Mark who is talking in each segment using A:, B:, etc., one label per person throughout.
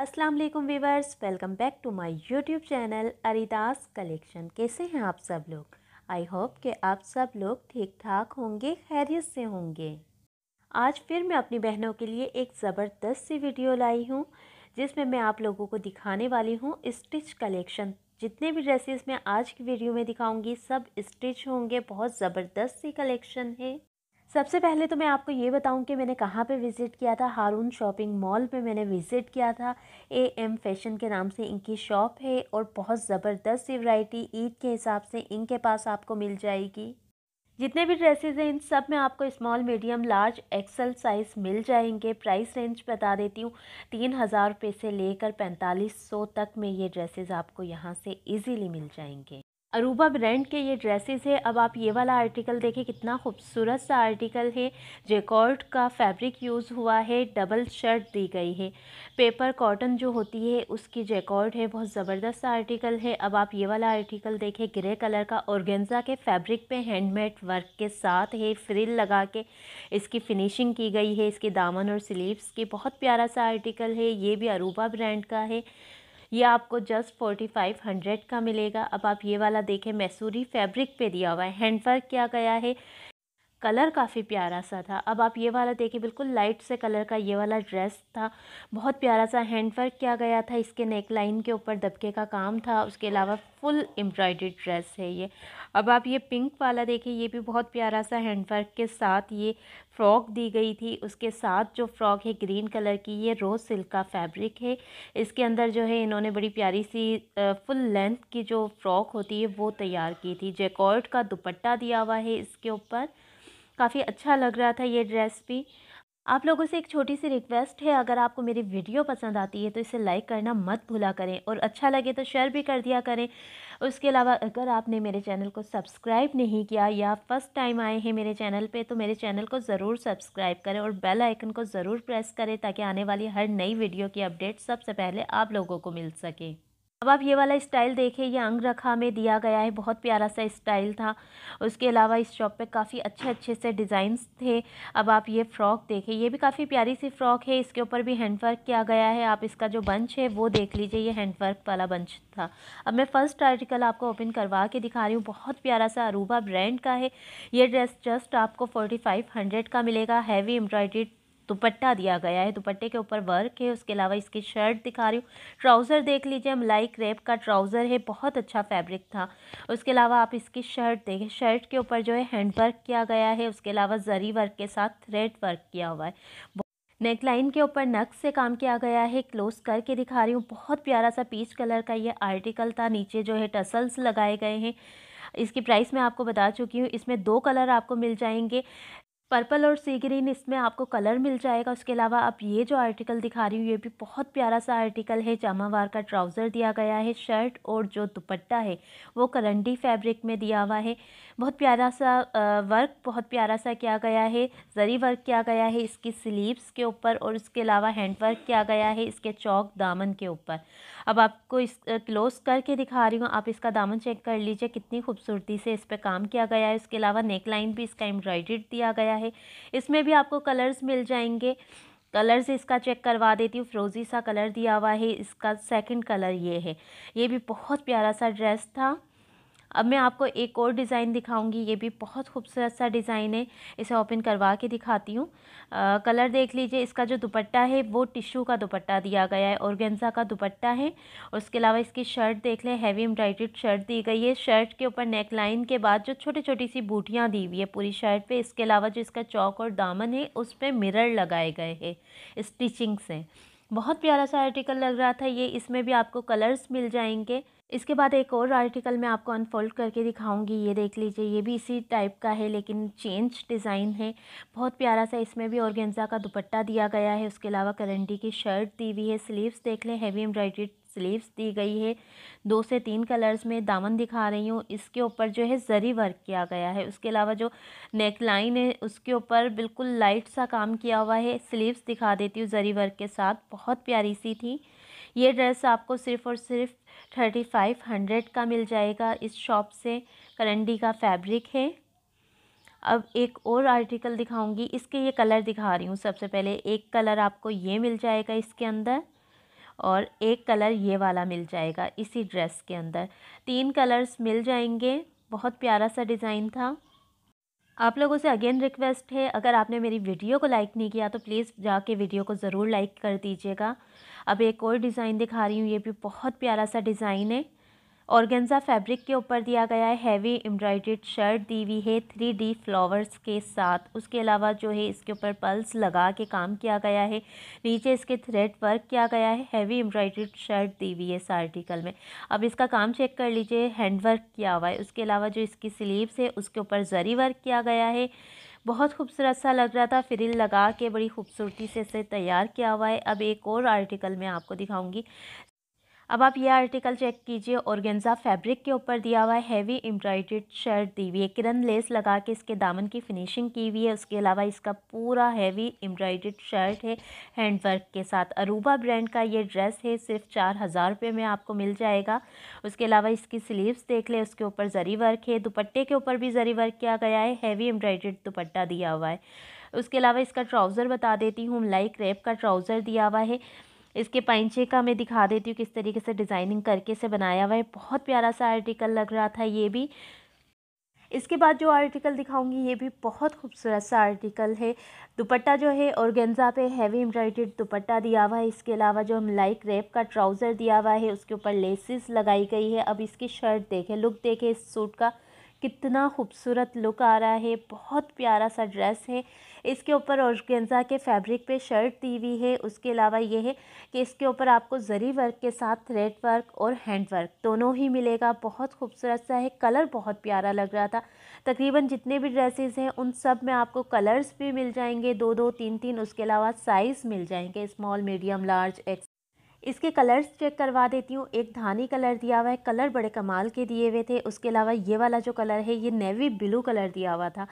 A: अस्सलाम वालेकुम viewers welcome back to my YouTube channel अरिदास कलेक्शन कैसे हैं आप सब लोग आई होप कि आप सब लोग ठीक ठाक होंगे खैरियत से होंगे आज फिर मैं अपनी बहनों के लिए एक ज़बरदस्त सी वीडियो लाई हूँ जिसमें मैं आप लोगों को दिखाने वाली हूँ स्टिच कलेक्शन जितने भी ड्रेसेस मैं आज की वीडियो में दिखाऊँगी सब स्टिच होंगे बहुत ज़बरदस्त सी कलेक्शन है सबसे पहले तो मैं आपको ये बताऊं कि मैंने कहाँ पे विज़िट किया था हारून शॉपिंग मॉल पे मैंने विज़िट किया था ए एम फैशन के नाम से इनकी शॉप है और बहुत ज़बरदस्त ये वैरायटी ईद के हिसाब से इनके पास आपको मिल जाएगी जितने भी ड्रेसेस हैं इन सब में आपको small medium large XL size मिल जाएंगे प्राइस रेंज बता देती हूँ तीन हज़ार रुपये से लेकर पैंतालीस सौ तक में ये ड्रेसेस आपको यहाँ से इजीली मिल जाएंगे अरूबा ब्रांड के ये ड्रेसेस है अब आप ये वाला आर्टिकल देखें कितना खूबसूरत सा आर्टिकल है जेकॉर्ड का फैब्रिक यूज़ हुआ है डबल शर्ट दी गई है पेपर कॉटन जो होती है उसकी जेकॉर्ड है बहुत ज़बरदस्त सा आर्टिकल है अब आप ये वाला आर्टिकल देखें ग्रे कलर का औरगेंजा के फैब्रिक पे हैंडमेड वर्क के साथ है फ्रिल लगा के इसकी फिनिशिंग की गई है इसके दामन और स्लीवस की बहुत प्यारा सा आर्टिकल है ये भी अरूबा ब्रांड का है ये आपको जस्ट फोर्टी फाइव हंड्रेड का मिलेगा अब आप ये वाला देखें मैसूरी फैब्रिक पे दिया हुआ है हैंडवर्क क्या गया है कलर काफ़ी प्यारा सा था अब आप ये वाला देखिए बिल्कुल लाइट से कलर का ये वाला ड्रेस था बहुत प्यारा सा हैंडवर्क किया गया था इसके नेक लाइन के ऊपर दबके का काम था उसके अलावा फुल एम्ब्रॉयडरी ड्रेस है ये अब आप ये पिंक वाला देखिए ये भी बहुत प्यारा सा हैंडवर्क के साथ ये फ़्रॉक दी गई थी उसके साथ जो फ़्रॉक है ग्रीन कलर की ये रोज़ सिल्क का फैब्रिक है इसके अंदर जो है इन्होंने बड़ी प्यारी सी फुल लेंथ की जो फ़्रॉक होती है वो तैयार की थी जेकॉर्ड का दुपट्टा दिया हुआ है इसके ऊपर काफ़ी अच्छा लग रहा था ये ड्रेस भी आप लोगों से एक छोटी सी रिक्वेस्ट है अगर आपको मेरी वीडियो पसंद आती है तो इसे लाइक करना मत भूला करें और अच्छा लगे तो शेयर भी कर दिया करें उसके अलावा अगर आपने मेरे चैनल को सब्सक्राइब नहीं किया या फर्स्ट टाइम आए हैं मेरे चैनल पे तो मेरे चैनल को ज़रूर सब्सक्राइब करें और बेल आइकन को ज़रूर प्रेस करें ताकि आने वाली हर नई वीडियो की अपडेट सबसे पहले आप लोगों को मिल सके अब आप ये वाला स्टाइल देखें ये अंगरखा में दिया गया है बहुत प्यारा सा स्टाइल था उसके अलावा इस शॉप पे काफ़ी अच्छे अच्छे से डिज़ाइंस थे अब आप ये फ़्रॉक देखें ये भी काफ़ी प्यारी सी फ़्रॉक है इसके ऊपर भी हैंडवर्क किया गया है आप इसका जो बंच है वो देख लीजिए ये हैंडवर्क वाला बंच था अब मैं फ़र्स्ट आर्टिकल आपको ओपन करवा के दिखा रही हूँ बहुत प्यारा सा अरूबा ब्रांड का है ये ड्रेस जस्ट आपको फोर्टी फाइव हंड्रेड का मिलेगा हैवी एम्ब्रॉयड्रीड दुपट्टा दिया गया है दुपट्टे के ऊपर वर्क है उसके अलावा इसकी शर्ट दिखा रही हूँ ट्राउज़र देख लीजिए लाइक क्रेप का ट्राउज़र है बहुत अच्छा फैब्रिक था उसके अलावा आप इसकी शर्ट देखें शर्ट के ऊपर जो है हैंड वर्क किया गया है उसके अलावा जरी वर्क के साथ थ्रेड वर्क किया हुआ है नेकलाइन के ऊपर नक्स से काम किया गया है क्लोज करके दिखा रही हूँ बहुत प्यारा सा पीच कलर का ये आर्टिकल था नीचे जो है टसल्स लगाए गए हैं इसकी प्राइस मैं आपको बता चुकी हूँ इसमें दो कलर आपको मिल जाएंगे पर्पल और सी ग्रीन इसमें आपको कलर मिल जाएगा उसके अलावा आप ये जो आर्टिकल दिखा रही हूँ ये भी बहुत प्यारा सा आर्टिकल है जामावार का ट्राउज़र दिया गया है शर्ट और जो दुपट्टा है वो करंडी फैब्रिक में दिया हुआ है बहुत प्यारा सा वर्क बहुत प्यारा सा किया गया है ज़री वर्क किया गया है इसकी स्लीव्स के ऊपर और इसके अलावा हैंड वर्क किया गया है इसके चौक दामन के ऊपर अब आपको इस क्लोज़ करके दिखा रही हूँ आप इसका दामन चेक कर लीजिए कितनी खूबसूरती से इस पर काम किया गया है इसके अलावा नेक लाइन भी इसका एम्ब्रॉयड दिया गया है इसमें भी आपको कलर्स मिल जाएंगे कलर से इसका चेक करवा देती हूँ फ्रोज़ी सा कलर दिया हुआ है इसका सेकंड कलर ये है ये भी बहुत प्यारा सा ड्रेस था अब मैं आपको एक और डिज़ाइन दिखाऊंगी ये भी बहुत खूबसूरत सा डिज़ाइन है इसे ओपन करवा के दिखाती हूँ कलर देख लीजिए इसका जो दुपट्टा है वो टिशू का दुपट्टा दिया गया है औरगेंजा का दुपट्टा है उसके अलावा इसकी शर्ट देख लें हैवी एम्ब्रॉयडेड शर्ट दी गई है शर्ट के ऊपर नेक लाइन के बाद जो छोटी छोटी सी बूटियाँ दी हुई है पूरी शर्ट पर इसके अलावा जो इसका चौक और दामन है उस पर मिरर लगाए गए हैं स्टिचिंग से बहुत प्यारा सा आर्टिकल लग रहा था ये इसमें भी आपको कलर्स मिल जाएंगे इसके बाद एक और आर्टिकल मैं आपको अनफोल्ड करके दिखाऊंगी ये देख लीजिए ये भी इसी टाइप का है लेकिन चेंज डिज़ाइन है बहुत प्यारा सा इसमें भी औरगेंजा का दुपट्टा दिया गया है उसके अलावा करंटी की शर्ट दी हुई है स्लीव्स देख लें हैवी एम्ब्रॉयड्रीड स्लीव्स दी गई है दो से तीन कलर्स में दामन दिखा रही हूँ इसके ऊपर जो है ज़री वर्क किया गया है उसके अलावा जो नेक लाइन है उसके ऊपर बिल्कुल लाइट सा काम किया हुआ है स्लीव्स दिखा देती हूँ ज़री वर्क के साथ बहुत प्यारी सी थी ये ड्रेस आपको सिर्फ और सिर्फ थर्टी फाइव हंड्रेड का मिल जाएगा इस शॉप से करंडी का फैब्रिक है अब एक और आर्टिकल दिखाऊंगी इसके ये कलर दिखा रही हूँ सबसे पहले एक कलर आपको ये मिल जाएगा इसके अंदर और एक कलर ये वाला मिल जाएगा इसी ड्रेस के अंदर तीन कलर्स मिल जाएंगे बहुत प्यारा सा डिज़ाइन था आप लोगों से अगेन रिक्वेस्ट है अगर आपने मेरी वीडियो को लाइक नहीं किया तो प्लीज़ जाके वीडियो को ज़रूर लाइक कर दीजिएगा अब एक और डिज़ाइन दिखा रही हूँ ये भी बहुत प्यारा सा डिज़ाइन है ऑर्गेंजा फैब्रिक के ऊपर दिया गया है हैवी एम्ब्रॉयड्रेड शर्ट दी हुई है थ्री डी फ्लावर्स के साथ उसके अलावा जो है इसके ऊपर पल्स लगा के काम किया गया है नीचे इसके थ्रेड वर्क किया गया है हैवी एम्ब्रॉयड्रेड शर्ट दी हुई है इस आर्टिकल में अब इसका काम चेक कर लीजिए हैंडवर्क किया हुआ है उसके अलावा जो इसकी स्लीवस है उसके ऊपर जरी वर्क किया गया है बहुत खूबसूरत सा लग रहा था फ्रिल लगा के बड़ी खूबसूरती से इसे तैयार किया हुआ है अब एक और आर्टिकल मैं आपको दिखाऊंगी अब आप ये आर्टिकल चेक कीजिए ऑर्गेन्जा फैब्रिक के ऊपर दिया हुआ है हैवी एम्ब्रॉयड्रेड शर्ट दी हुई है किरण लेस लगा के इसके दामन की फिनिशिंग की हुई है उसके अलावा इसका पूरा हैवी एम्ब्रॉयड्रेड शर्ट है हैंडवर्क के साथ अरूबा ब्रांड का ये ड्रेस है सिर्फ चार हज़ार रुपये में आपको मिल जाएगा उसके अलावा इसकी स्लीवस देख लें उसके ऊपर जरी वर्क है दुपट्टे के ऊपर भी जरी वर्क किया गया है हैवी एम्ब्रॉयड्रेड दुपट्टा दिया हुआ है उसके अलावा इसका ट्राउज़र बता देती हूँ लाइक रेप का ट्राउज़र दिया हुआ है इसके पैंचे का मैं दिखा देती हूँ किस तरीके से डिज़ाइनिंग करके से बनाया हुआ है बहुत प्यारा सा आर्टिकल लग रहा था ये भी इसके बाद जो आर्टिकल दिखाऊंगी ये भी बहुत खूबसूरत सा आर्टिकल है दुपट्टा जो है गेंजा पे हैवी एम्ब्रॉयडेड दुपट्टा दिया हुआ है इसके अलावा जो हम लाइक रेप का ट्राउज़र दिया हुआ है उसके ऊपर लेसिस लगाई गई है अब इसकी शर्ट देखें लुक देखें इस सूट का कितना खूबसूरत लुक आ रहा है बहुत प्यारा सा ड्रेस है इसके ऊपर ऑर्गेन्जा के फैब्रिक पे शर्ट दी हुई है उसके अलावा ये है कि इसके ऊपर आपको ज़री वर्क के साथ थ्रेड वर्क और हैंड वर्क दोनों ही मिलेगा बहुत खूबसूरत सा है कलर बहुत प्यारा लग रहा था तकरीबन जितने भी ड्रेसेस हैं उन सब में आपको कलर्स भी मिल जाएंगे दो दो तीन तीन उसके अलावा साइज़ मिल जाएंगे स्मॉल मीडियम लार्ज एक्स इसके कलर्स चेक करवा देती हूँ एक धानी कलर दिया हुआ है कलर बड़े कमाल के दिए हुए थे उसके अलावा ये वाला जो कलर है ये नेवी ब्लू कलर दिया हुआ था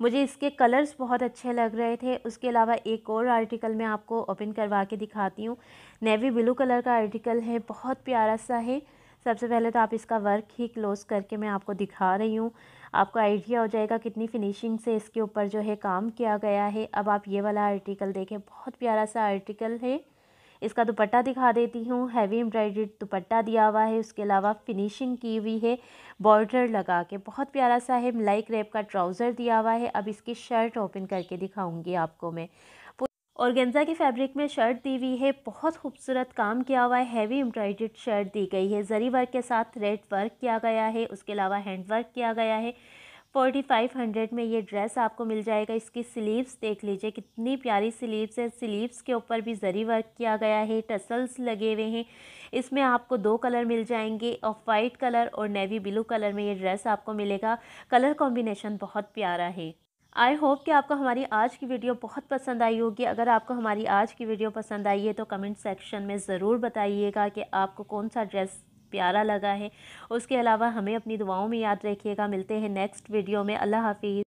A: मुझे इसके कलर्स बहुत अच्छे लग रहे थे उसके अलावा एक और आर्टिकल मैं आपको ओपन करवा के दिखाती हूँ नेवी ब्लू कलर का आर्टिकल है बहुत प्यारा सा है सबसे पहले तो आप इसका वर्क ही क्लोज़ करके मैं आपको दिखा रही हूँ आपको आइडिया हो जाएगा कितनी फिनिशिंग से इसके ऊपर जो है काम किया गया है अब आप ये वाला आर्टिकल देखें बहुत प्यारा सा आर्टिकल है इसका दुपट्टा दिखा देती हूँ हैवी एम्ब्रॉयड्रेड दुपट्टा दिया हुआ है उसके अलावा फिनिशिंग की हुई है बॉर्डर लगा के बहुत प्यारा सा है मलाई क्रेप का ट्राउज़र दिया हुआ है अब इसकी शर्ट ओपन करके दिखाऊँगी आपको मैं और गेंजा के फैब्रिक में शर्ट दी हुई है बहुत खूबसूरत काम किया हुआ है हैवी एम्ब्रॉयड्रेड शर्ट दी गई है जरी वर्क के साथ रेड वर्क किया गया है उसके अलावा हैंड वर्क किया गया है फोर्टी फाइव हंड्रेड में ये ड्रेस आपको मिल जाएगा इसकी स्लीव्स देख लीजिए कितनी प्यारी स्लीव्स है स्लीव्स के ऊपर भी जरी वर्क किया गया है टसल्स लगे हुए हैं इसमें आपको दो कलर मिल जाएंगे ऑफ वाइट कलर और नेवी ब्लू कलर में ये ड्रेस आपको मिलेगा कलर कॉम्बिनेशन बहुत प्यारा है आई होप कि आपको हमारी आज की वीडियो बहुत पसंद आई होगी अगर आपको हमारी आज की वीडियो पसंद आई है तो कमेंट सेक्शन में ज़रूर बताइएगा कि आपको कौन सा ड्रेस प्यारा लगा है उसके अलावा हमें अपनी दुआओं में याद रखिएगा मिलते हैं नेक्स्ट वीडियो में अल्लाह हाफिज़